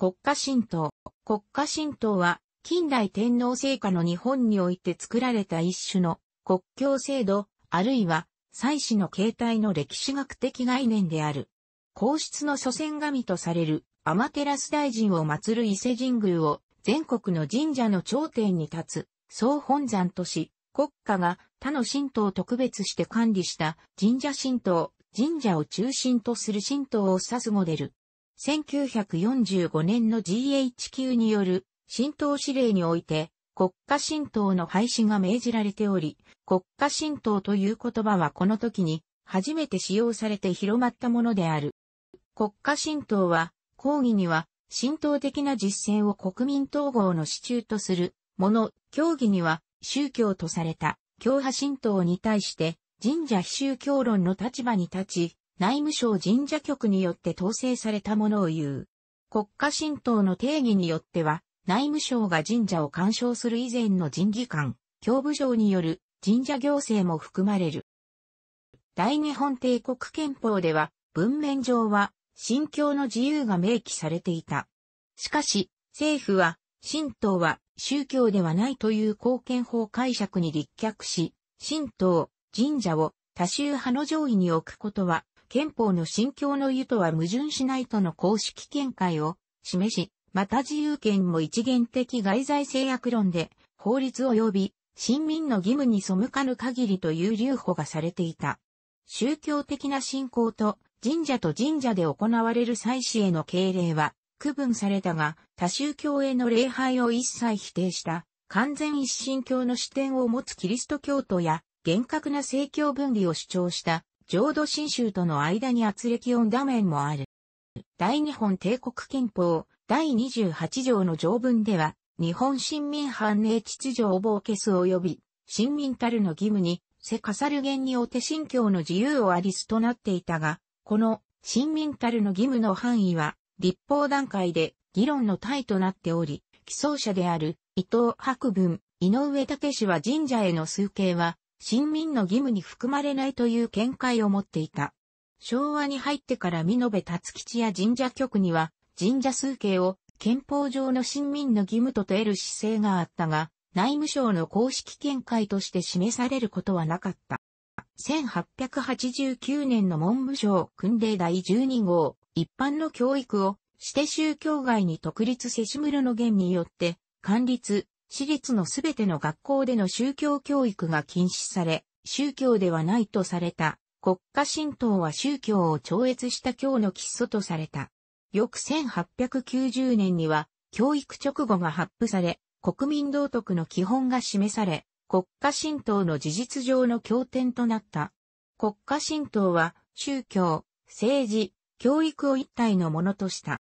国家神道。国家神道は、近代天皇制下の日本において作られた一種の国境制度、あるいは、祭祀の形態の歴史学的概念である。皇室の祖先神とされる、アマテラス大臣を祀る伊勢神宮を、全国の神社の頂点に立つ、総本山とし、国家が他の神道を特別して管理した神社神道、神社を中心とする神道を指すモデル。1945年の GHQ による浸透指令において国家浸透の廃止が命じられており、国家浸透という言葉はこの時に初めて使用されて広まったものである。国家浸透は、講義には浸透的な実践を国民統合の支柱とするもの、教義には宗教とされた教派神道に対して神社非宗教論の立場に立ち、内務省神社局によって統制されたものを言う。国家神道の定義によっては、内務省が神社を干渉する以前の人技官、教部長による神社行政も含まれる。大日本帝国憲法では、文面上は、信教の自由が明記されていた。しかし、政府は、神道は宗教ではないという貢献法解釈に立脚し、神道、神社を多宗派の上位に置くことは憲法の信教の意図は矛盾しないとの公式見解を示し、また自由権も一元的外在制約論で法律及び新民の義務に背かぬ限りという留保がされていた。宗教的な信仰と神社と神社で行われる祭祀への敬礼は区分されたが、他宗教への礼拝を一切否定した完全一神教の視点を持つキリスト教徒や厳格な政教分離を主張した浄土真宗との間に圧力音打面もある。大日本帝国憲法第28条の条文では、日本新民反映秩序を防けす及び、新民たるの義務に、せかさる言にお手信教の自由をありすとなっていたが、この、新民たるの義務の範囲は、立法段階で議論の体となっており、起草者である伊藤博文、井上武氏は神社への崇敬は、臣民の義務に含まれないという見解を持っていた。昭和に入ってから見延達吉や神社局には、神社数形を憲法上の臣民の義務と得る姿勢があったが、内務省の公式見解として示されることはなかった。1889年の文部省訓令第12号、一般の教育を、指定宗教外に特立せしむるの言によって、管立、私立のすべての学校での宗教教育が禁止され、宗教ではないとされた国家神道は宗教を超越した教の基礎とされた。翌1890年には教育直後が発布され、国民道徳の基本が示され、国家神道の事実上の経典となった。国家神道は宗教、政治、教育を一体のものとした。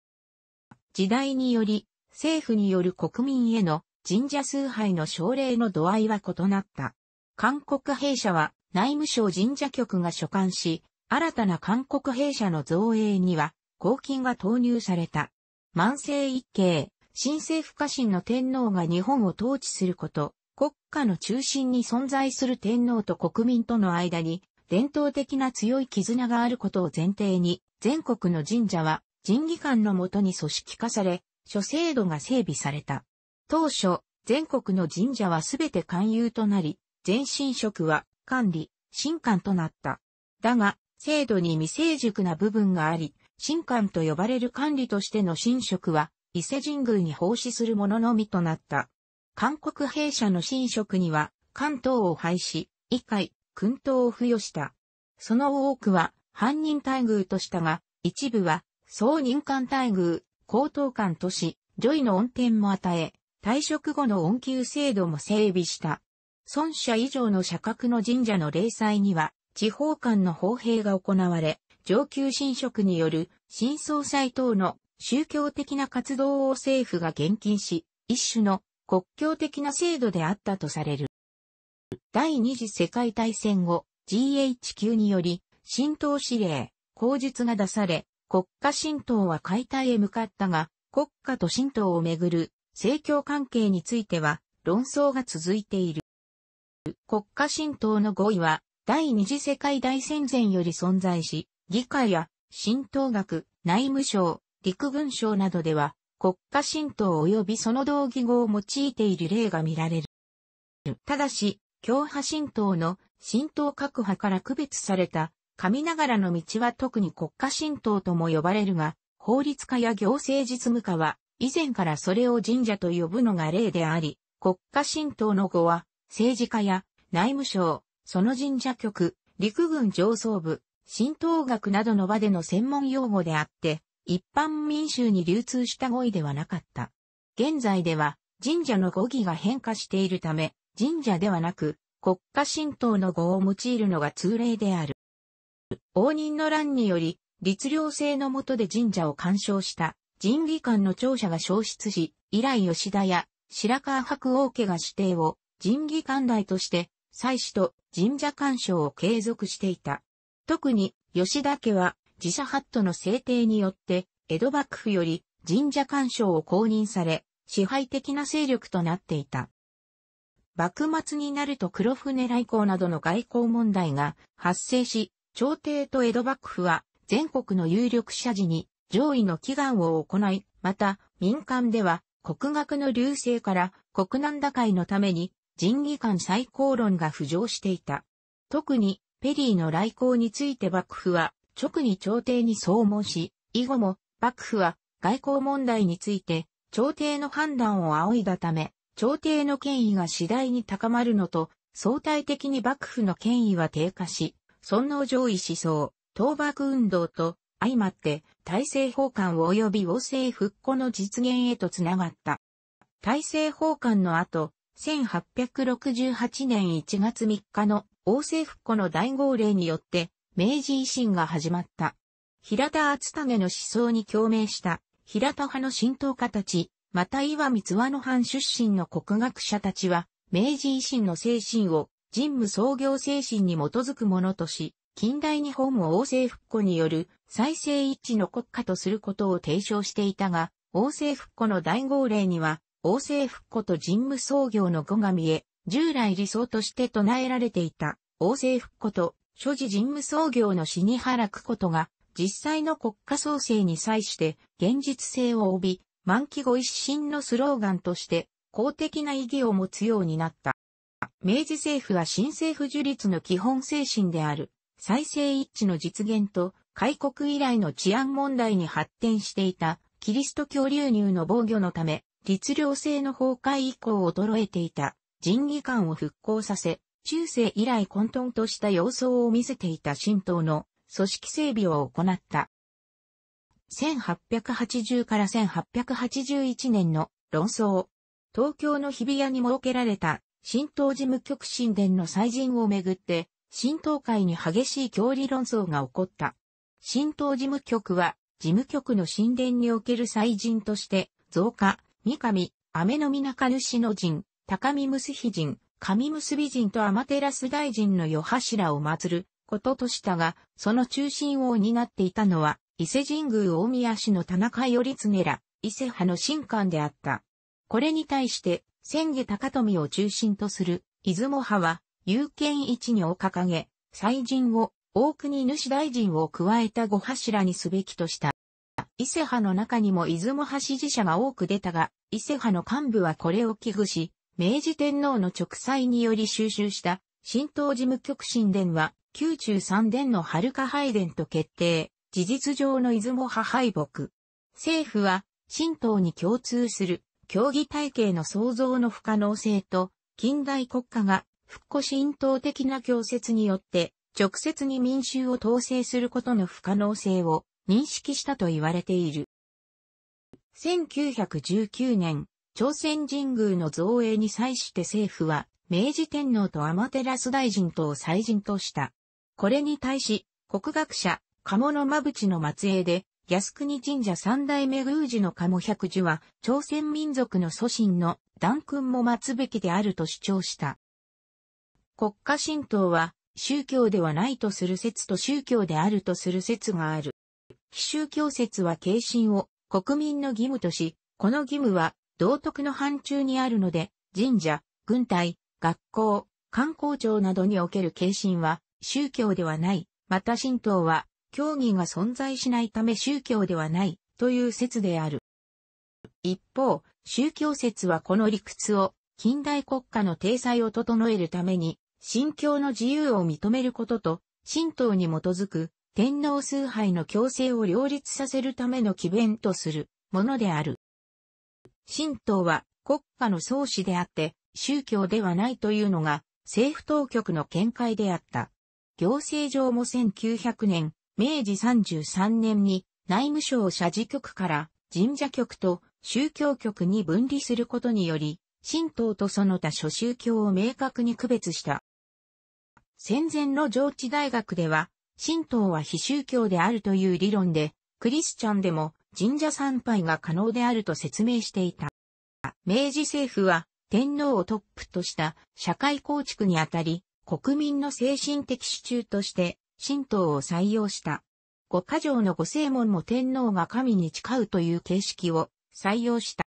時代により、政府による国民への神社崇拝の奨励の度合いは異なった。韓国兵舎は内務省神社局が所管し、新たな韓国兵舎の造営には、公金が投入された。万世一系、新政府家臣の天皇が日本を統治すること、国家の中心に存在する天皇と国民との間に、伝統的な強い絆があることを前提に、全国の神社は、神議官のもとに組織化され、諸制度が整備された。当初、全国の神社はすべて勧誘となり、全神職は管理、神官となった。だが、制度に未成熟な部分があり、神官と呼ばれる管理としての神職は、伊勢神宮に奉仕する者のみとなった。韓国兵舎の神職には、関東を廃止、以海、訓東を付与した。その多くは、犯人待遇としたが、一部は、総任官待遇、高等官とし、ジョイの恩典も与え、退職後の恩給制度も整備した。孫社以上の社格の神社の霊祭には、地方間の法兵が行われ、上級神職による新総裁等の宗教的な活動を政府が厳禁し、一種の国境的な制度であったとされる。第二次世界大戦後、GHQ により、神道指令、口述が出され、国家神道は解体へ向かったが、国家と神道をめぐる政教関係については論争が続いている。国家神道の語彙は第二次世界大戦前より存在し、議会や神道学、内務省、陸軍省などでは国家神道及びその同義語を用いている例が見られる。ただし、教派神道の神道各派から区別された神ながらの道は特に国家神道とも呼ばれるが、法律家や行政実務家は以前からそれを神社と呼ぶのが例であり、国家神道の語は、政治家や内務省、その神社局、陸軍上層部、神道学などの場での専門用語であって、一般民衆に流通した語彙ではなかった。現在では、神社の語義が変化しているため、神社ではなく、国家神道の語を用いるのが通例である。応仁の乱により、律令制の下で神社を干渉した仁義官の庁舎が消失し、以来吉田や白川白王家が指定を仁義官代として、祭祀と神社干渉を継続していた。特に吉田家は自社ハットの制定によって、江戸幕府より神社干渉を公認され、支配的な勢力となっていた。幕末になると黒船来航などの外交問題が発生し、朝廷と江戸幕府は全国の有力者事に上位の祈願を行い、また民間では国学の流星から国難打開のために人技官再高論が浮上していた。特にペリーの来航について幕府は直に朝廷に相問し、以後も幕府は外交問題について朝廷の判断を仰いだため、朝廷の権威が次第に高まるのと、相対的に幕府の権威は低下し、尊王攘夷思想、倒幕運動と相まって大政奉還及び王政復古の実現へとつながった。大政奉還の後、1868年1月3日の王政復古の大号令によって明治維新が始まった。平田厚胤の思想に共鳴した平田派の浸透家たち、また岩見津和の藩出身の国学者たちは、明治維新の精神を神武創業精神に基づくものとし、近代日本を王政復古による再生一致の国家とすることを提唱していたが、王政復古の大号令には、王政復古と人務創業の語が見え、従来理想として唱えられていた、王政復古と、諸事人務創業の死に腹くことが、実際の国家創生に際して、現実性を帯び、満期後一新のスローガンとして、公的な意義を持つようになった。明治政府は新政府樹立の基本精神である、再生一致の実現と、開国以来の治安問題に発展していたキリスト教流入の防御のため、律令制の崩壊以降衰えていた人義官を復興させ、中世以来混沌とした様相を見せていた神道の組織整備を行った。1880から1881年の論争。東京の日比谷に設けられた神道事務局神殿の祭神をめぐって、神道会に激しい教理論争が起こった。神道事務局は、事務局の神殿における祭神として、増加、三上、雨の皆中主の神、高見結人、神、神結び神と天照大神の世柱を祀ることとしたが、その中心を担っていたのは、伊勢神宮大宮市の田中頼常ら、伊勢派の神官であった。これに対して、千家高富を中心とする、出雲派は、有権一にを掲げ、祭神を大国主大臣を加えた5柱にすべきとした。伊勢派の中にも出雲派支持者が多く出たが、伊勢派の幹部はこれを寄付し、明治天皇の直裁により収集した神道事務局神殿は、宮中三殿の遥か拝殿と決定、事実上の出雲派敗北。政府は、神道に共通する、競技体系の創造の不可能性と、近代国家が、復古神道的な教説によって、直接に民衆を統制することの不可能性を認識したと言われている。1919年、朝鮮神宮の造営に際して政府は、明治天皇と天照大臣とを祭神とした。これに対し、国学者、鴨の間淵の末裔で、靖国神社三代目宮司の鴨百寿は、朝鮮民族の祖神の断君も待つべきであると主張した。国家神道は、宗教ではないとする説と宗教であるとする説がある。非宗教説は軽信を国民の義務とし、この義務は道徳の範疇にあるので、神社、軍隊、学校、観光庁などにおける軽信は宗教ではない。また神道は教義が存在しないため宗教ではないという説である。一方、宗教説はこの理屈を近代国家の体裁を整えるために信教の自由を認めることと、神道に基づく天皇崇拝の強制を両立させるための基弁とするものである。神道は国家の創始であって、宗教ではないというのが政府当局の見解であった。行政上も1900年、明治33年に内務省社事局から神社局と宗教局に分離することにより、神道とその他諸宗教を明確に区別した戦前の上智大学では、神道は非宗教であるという理論で、クリスチャンでも神社参拝が可能であると説明していた。明治政府は天皇をトップとした社会構築にあたり、国民の精神的支柱として神道を採用した。五箇条の五聖門も天皇が神に誓うという形式を採用した。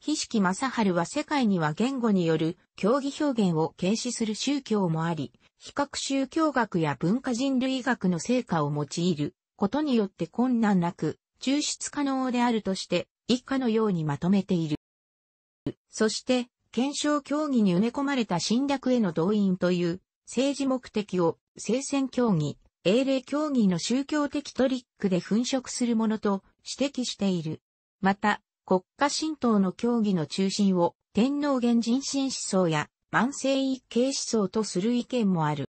非式正春は世界には言語による競技表現を軽視する宗教もあり、比較宗教学や文化人類学の成果を用いることによって困難なく抽出可能であるとして以下のようにまとめている。そして、検証協議に埋め込まれた侵略への動員という政治目的を聖戦協議、英霊協議の宗教的トリックで粉飾するものと指摘している。また、国家神道の教義の中心を天皇元人心思想や万世一系思想とする意見もある。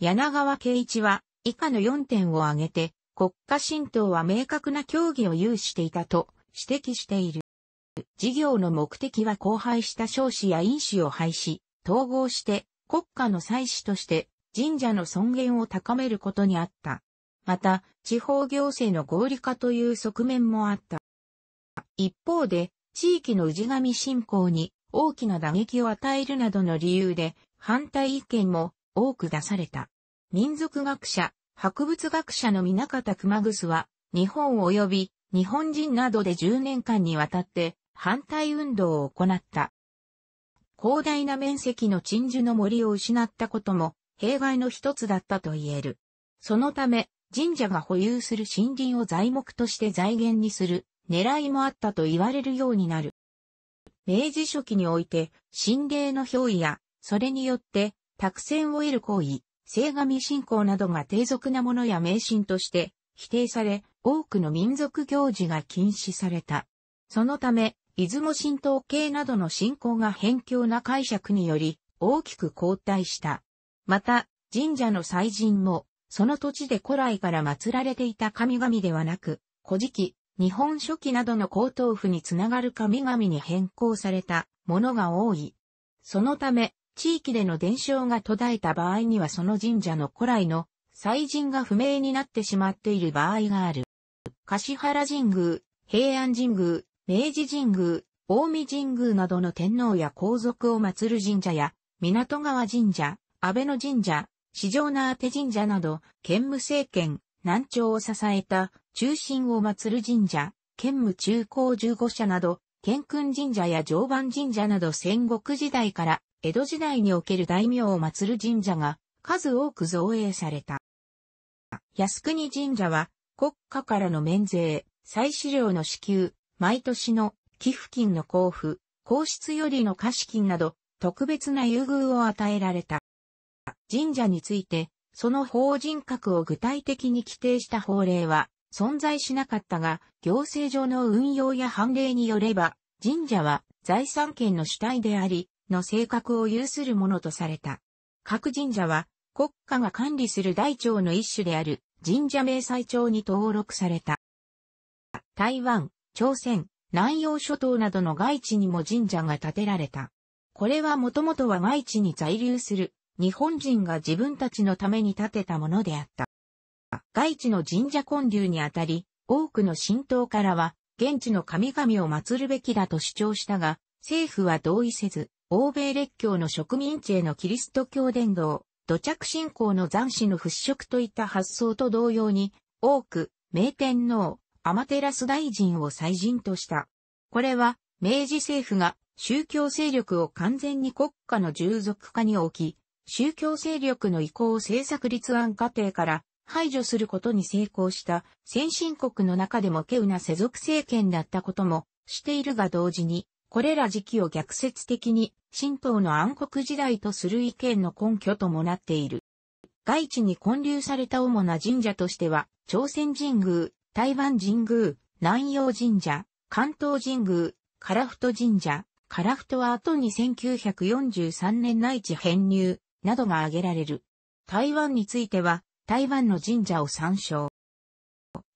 柳川圭一は以下の4点を挙げて国家神道は明確な教義を有していたと指摘している。事業の目的は荒廃した少子や因子を廃止、統合して国家の祭祀として神社の尊厳を高めることにあった。また、地方行政の合理化という側面もあった。一方で、地域の氏神信仰に大きな打撃を与えるなどの理由で反対意見も多く出された。民族学者、博物学者の皆方熊楠は、日本及び日本人などで10年間にわたって反対運動を行った。広大な面積の鎮守の森を失ったことも弊害の一つだったと言える。そのため、神社が保有する森林を材木として財源にする狙いもあったと言われるようになる。明治初期において、神霊の憑依や、それによって、託戦を得る行為、聖神信仰などが低俗なものや迷信として否定され、多くの民族行事が禁止された。そのため、出雲神道系などの信仰が偏境な解釈により大きく後退した。また、神社の祭神も、その土地で古来から祀られていた神々ではなく、古事記、日本書紀などの高等府につながる神々に変更されたものが多い。そのため、地域での伝承が途絶えた場合にはその神社の古来の祭神が不明になってしまっている場合がある。橿原神宮、平安神宮、明治神宮、大見神宮などの天皇や皇族を祀る神社や、港川神社、安倍の神社、市場な手て神社など、県務政権、南朝を支えた中心を祀る神社、剣武中高十五社など、剣君神社や常磐神社など戦国時代から江戸時代における大名を祀る神社が数多く造営された。靖国神社は国家からの免税、祭祀料の支給、毎年の寄付金の交付、皇室よりの貸金など特別な優遇を与えられた。神社について、その法人格を具体的に規定した法令は存在しなかったが、行政上の運用や判例によれば、神社は財産権の主体であり、の性格を有するものとされた。各神社は国家が管理する大庁の一種である神社明細帳に登録された。台湾、朝鮮、南洋諸島などの外地にも神社が建てられた。これはもともとは外地に在留する日本人が自分たちのために建てたものであった。外地の神社建立にあたり、多くの神道からは、現地の神々を祀るべきだと主張したが、政府は同意せず、欧米列強の植民地へのキリスト教伝道、土着信仰の残死の払拭といった発想と同様に、多く、明天皇、アマテラス大臣を祭人とした。これは、明治政府が宗教勢力を完全に国家の従属化に置き、宗教勢力の移行政策立案過程から排除することに成功した先進国の中でも稀有な世俗政権だったこともしているが同時に、これら時期を逆説的に神道の暗黒時代とする意見の根拠ともなっている。外地に建立された主な神社としては、朝鮮神宮、台湾神宮、南洋神社、関東神宮、樺太神社、樺太は後に1943年内地編入などが挙げられる。台湾については、台湾の神社を参照。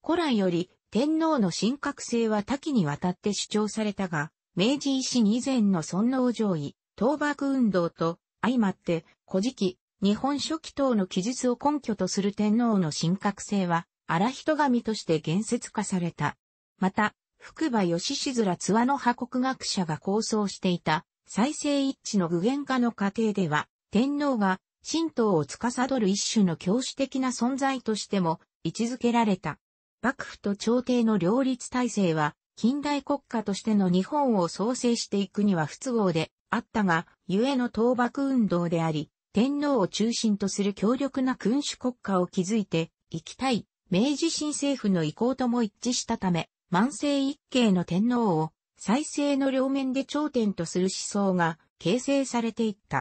古来より天皇の神格性は多岐にわたって主張されたが、明治維新以前の尊皇攘夷、倒幕運動と相まって、古事記、日本書紀等の記述を根拠とする天皇の神格性は、荒人神として言説化された。また、福場義静ら津和の破国学者が構想していた、再生一致の具現化の過程では、天皇が神道を司る一種の教師的な存在としても位置づけられた。幕府と朝廷の両立体制は、近代国家としての日本を創生していくには不都合であったが、ゆえの倒幕運動であり、天皇を中心とする強力な君主国家を築いていきたい、明治新政府の意向とも一致したため、万世一系の天皇を再生の両面で頂点とする思想が形成されていった。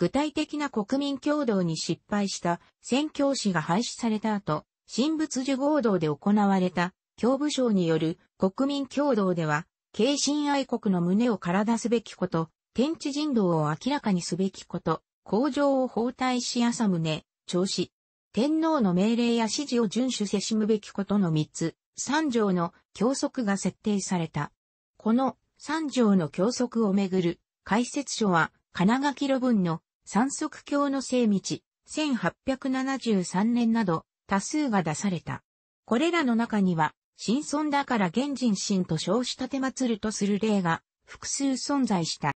具体的な国民共同に失敗した宣教師が廃止された後、神仏寺合同で行われた教部省による国民共同では、軽心愛国の胸を体すべきこと、天地人道を明らかにすべきこと、工場を包帯し朝胸、調子、天皇の命令や指示を遵守せしむべきことの3つ、3条の教則が設定された。この3条の教則をめぐる解説書は、金垣路文の三足教の聖道、1873年など多数が出された。これらの中には、新尊だから現人神と称し立て祭るとする例が複数存在した。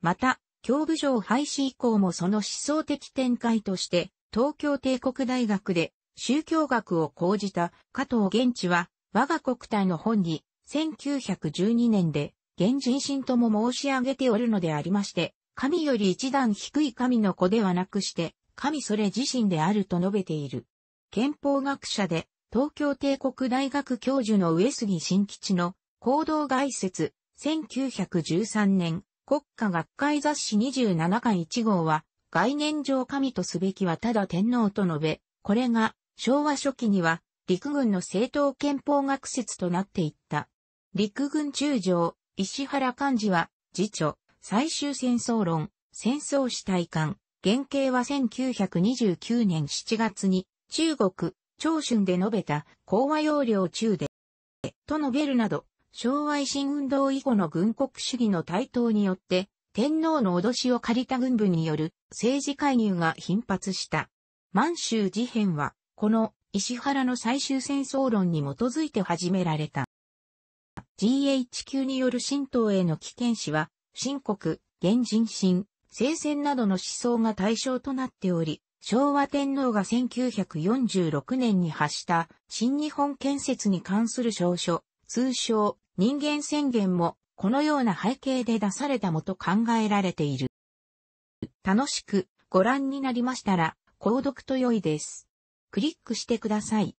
また、教部上廃止以降もその思想的展開として、東京帝国大学で宗教学を講じた加藤玄地は、我が国体の本に、1912年で、現人神とも申し上げておるのでありまして、神より一段低い神の子ではなくして、神それ自身であると述べている。憲法学者で、東京帝国大学教授の上杉新吉の行動概説、1913年、国家学会雑誌27巻1号は、概念上神とすべきはただ天皇と述べ、これが昭和初期には陸軍の正当憲法学説となっていった。陸軍中将、石原幹事は、次長、最終戦争論、戦争史体感、原型は1929年7月に、中国、長春で述べた、講和要領中で、と述べるなど、昭和維新運動以後の軍国主義の台頭によって、天皇の脅しを借りた軍部による政治介入が頻発した。満州事変は、この石原の最終戦争論に基づいて始められた。GHQ による神道への危険視は、新国、現人心、聖戦などの思想が対象となっており、昭和天皇が1946年に発した新日本建設に関する証書、通称人間宣言もこのような背景で出されたもと考えられている。楽しくご覧になりましたら、購読と良いです。クリックしてください。